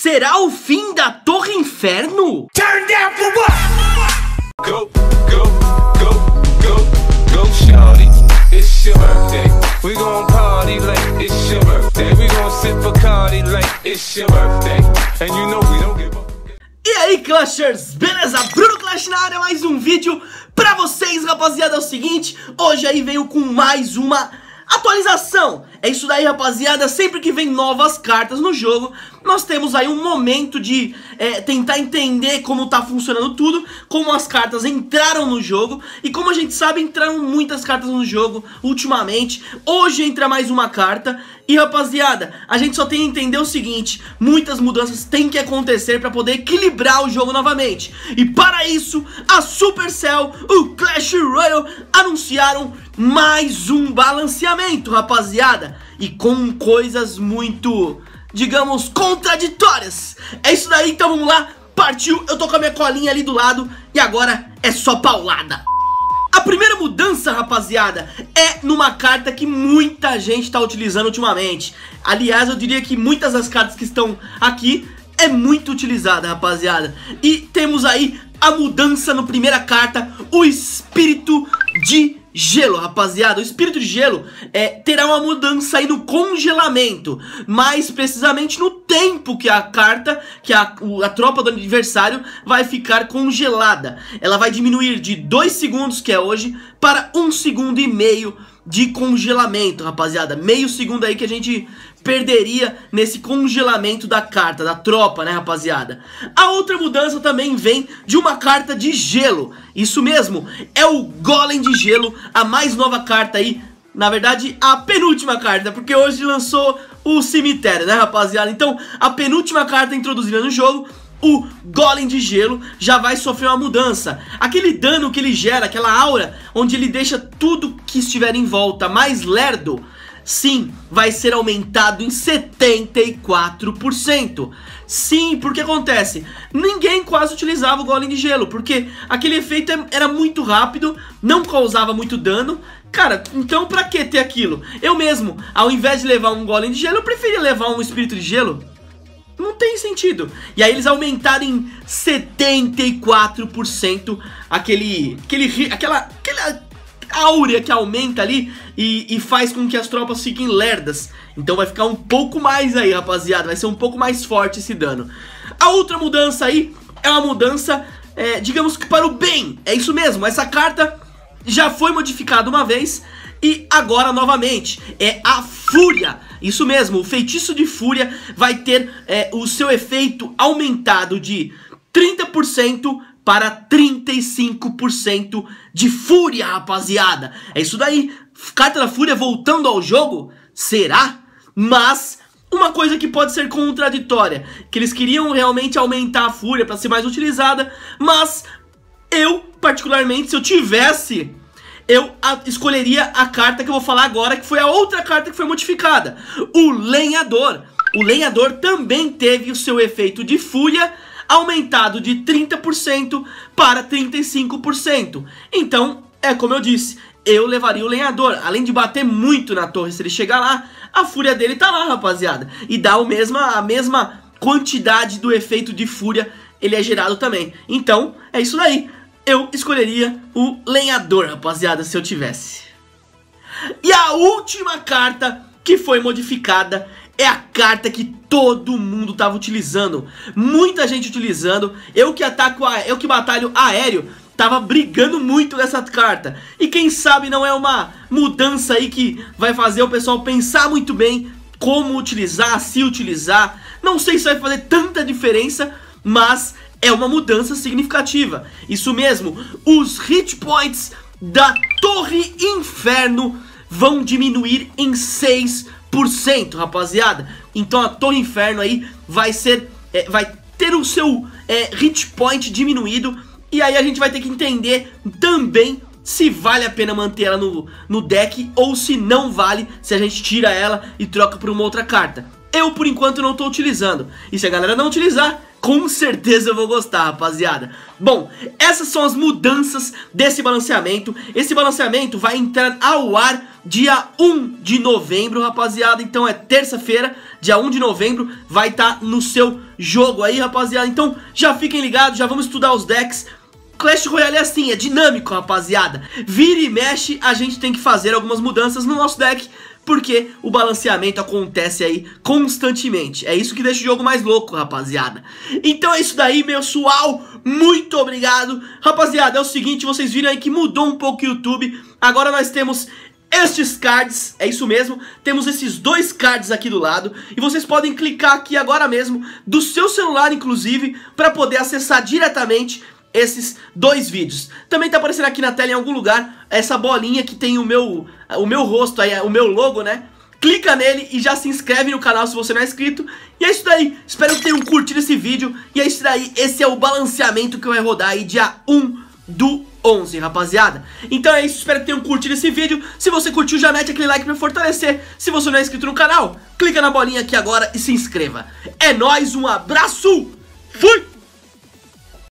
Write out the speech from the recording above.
Será o fim da Torre Inferno? Turn down for what? Go, go, go, go, go, shawty. It's your birthday. We gon' party like it's your birthday. We gon' like it's your birthday. And you know we don't give up. E aí, Clashers, beleza? Bruno Clash na área, mais um vídeo pra vocês, rapaziada. É o seguinte, hoje aí veio com mais uma Atualização! É isso daí, rapaziada. Sempre que vem novas cartas no jogo, nós temos aí um momento de é, tentar entender como tá funcionando tudo, como as cartas entraram no jogo. E como a gente sabe, entraram muitas cartas no jogo ultimamente. Hoje entra mais uma carta. E, rapaziada, a gente só tem que entender o seguinte. Muitas mudanças têm que acontecer para poder equilibrar o jogo novamente. E para isso, a Supercell, o Clash Royale, anunciaram mais um balanceamento, rapaziada, e com coisas muito, digamos, contraditórias. É isso daí, então vamos lá, partiu, eu tô com a minha colinha ali do lado e agora é só paulada. A primeira mudança, rapaziada, é numa carta que muita gente tá utilizando ultimamente. Aliás, eu diria que muitas das cartas que estão aqui é muito utilizada, rapaziada. E temos aí a mudança no primeira carta, o Espírito de gelo, rapaziada. O espírito de gelo é, terá uma mudança aí no congelamento, mais precisamente no tempo que a carta, que a, a tropa do adversário vai ficar congelada. Ela vai diminuir de 2 segundos, que é hoje, para 1 um segundo e meio de congelamento, rapaziada. Meio segundo aí que a gente perderia nesse congelamento da carta, da tropa, né, rapaziada? A outra mudança também vem de uma carta de gelo. Isso mesmo, é o Golem de Gelo, a mais nova carta aí. Na verdade, a penúltima carta, porque hoje lançou o cemitério, né, rapaziada? Então, a penúltima carta introduzida no jogo o Golem de Gelo já vai sofrer uma mudança. Aquele dano que ele gera, aquela aura, onde ele deixa tudo que estiver em volta mais lerdo, Sim, vai ser aumentado em 74%. Sim, porque acontece, ninguém quase utilizava o golem de gelo, porque aquele efeito é, era muito rápido, não causava muito dano. Cara, então pra que ter aquilo? Eu mesmo, ao invés de levar um golem de gelo, eu preferia levar um espírito de gelo. Não tem sentido. E aí eles aumentaram em 74% aquele, aquele, aquela, aquela áurea que aumenta ali e, e, faz com que as tropas fiquem lerdas. Então vai ficar um pouco mais aí, rapaziada. Vai ser um pouco mais forte esse dano. A outra mudança aí é uma mudança, é, digamos que para o bem. É isso mesmo, essa carta já foi modificada uma vez e agora novamente é a Fúria. Isso mesmo, o feitiço de Fúria vai ter é, o seu efeito aumentado de 30% para 35% de Fúria, rapaziada. É isso daí. Carta da Fúria voltando ao jogo? Será? Mas uma coisa que pode ser contraditória, que eles queriam realmente aumentar a Fúria para ser mais utilizada, mas eu, particularmente, se eu tivesse eu escolheria a carta que eu vou falar agora, que foi a outra carta que foi modificada. O Lenhador. O Lenhador também teve o seu efeito de fúria aumentado de 30% para 35%. Então, é como eu disse, eu levaria o lenhador. Além de bater muito na torre, se ele chegar lá, a fúria dele tá lá, rapaziada. E dá o mesma, a mesma quantidade do efeito de fúria, ele é gerado também. Então, é isso daí. Eu escolheria o lenhador, rapaziada, se eu tivesse. E a última carta que foi modificada é a carta que todo mundo tava utilizando. Muita gente utilizando. Eu que ataco, a... eu que batalho aéreo, tava brigando muito nessa carta. E quem sabe não é uma mudança aí que vai fazer o pessoal pensar muito bem como utilizar, se utilizar. Não sei se vai fazer tanta diferença, mas é uma mudança significativa. Isso mesmo, os hit points da Torre Inferno vão diminuir em 6 rapaziada. Então a Torre Inferno aí vai ser... É, vai ter o seu é, hit point diminuído. E aí a gente vai ter que entender também se vale a pena manter ela no, no deck ou se não vale, se a gente tira ela e troca por uma outra carta. Eu, por enquanto, não estou utilizando. E se a galera não utilizar, com certeza eu vou gostar, rapaziada. Bom, essas são as mudanças desse balanceamento. Esse balanceamento vai entrar ao ar dia 1 de novembro, rapaziada. Então é terça-feira, dia 1 de novembro, vai estar tá no seu jogo aí, rapaziada. Então já fiquem ligados, já vamos estudar os decks. Clash Royale é assim, é dinâmico, rapaziada. Vira e mexe, a gente tem que fazer algumas mudanças no nosso deck porque o balanceamento acontece aí constantemente. É isso que deixa o jogo mais louco, rapaziada. Então é isso daí, meu sual. Muito obrigado. Rapaziada, é o seguinte, vocês viram aí que mudou um pouco o YouTube. Agora nós temos estes cards, é isso mesmo, temos esses dois cards aqui do lado e vocês podem clicar aqui agora mesmo, do seu celular inclusive, para poder acessar diretamente esses dois vídeos. Também tá aparecendo aqui na tela em algum lugar essa bolinha que tem o meu, o meu rosto aí, o meu logo, né? Clica nele e já se inscreve no canal se você não é inscrito. E é isso daí, espero que tenham curtido esse vídeo. E é isso daí, esse é o balanceamento que vai rodar aí dia 1 do 11, rapaziada. Então é isso, espero que tenham curtido esse vídeo. Se você curtiu, já mete aquele like pra fortalecer. Se você não é inscrito no canal, clica na bolinha aqui agora e se inscreva. É nóis, um abraço, fui!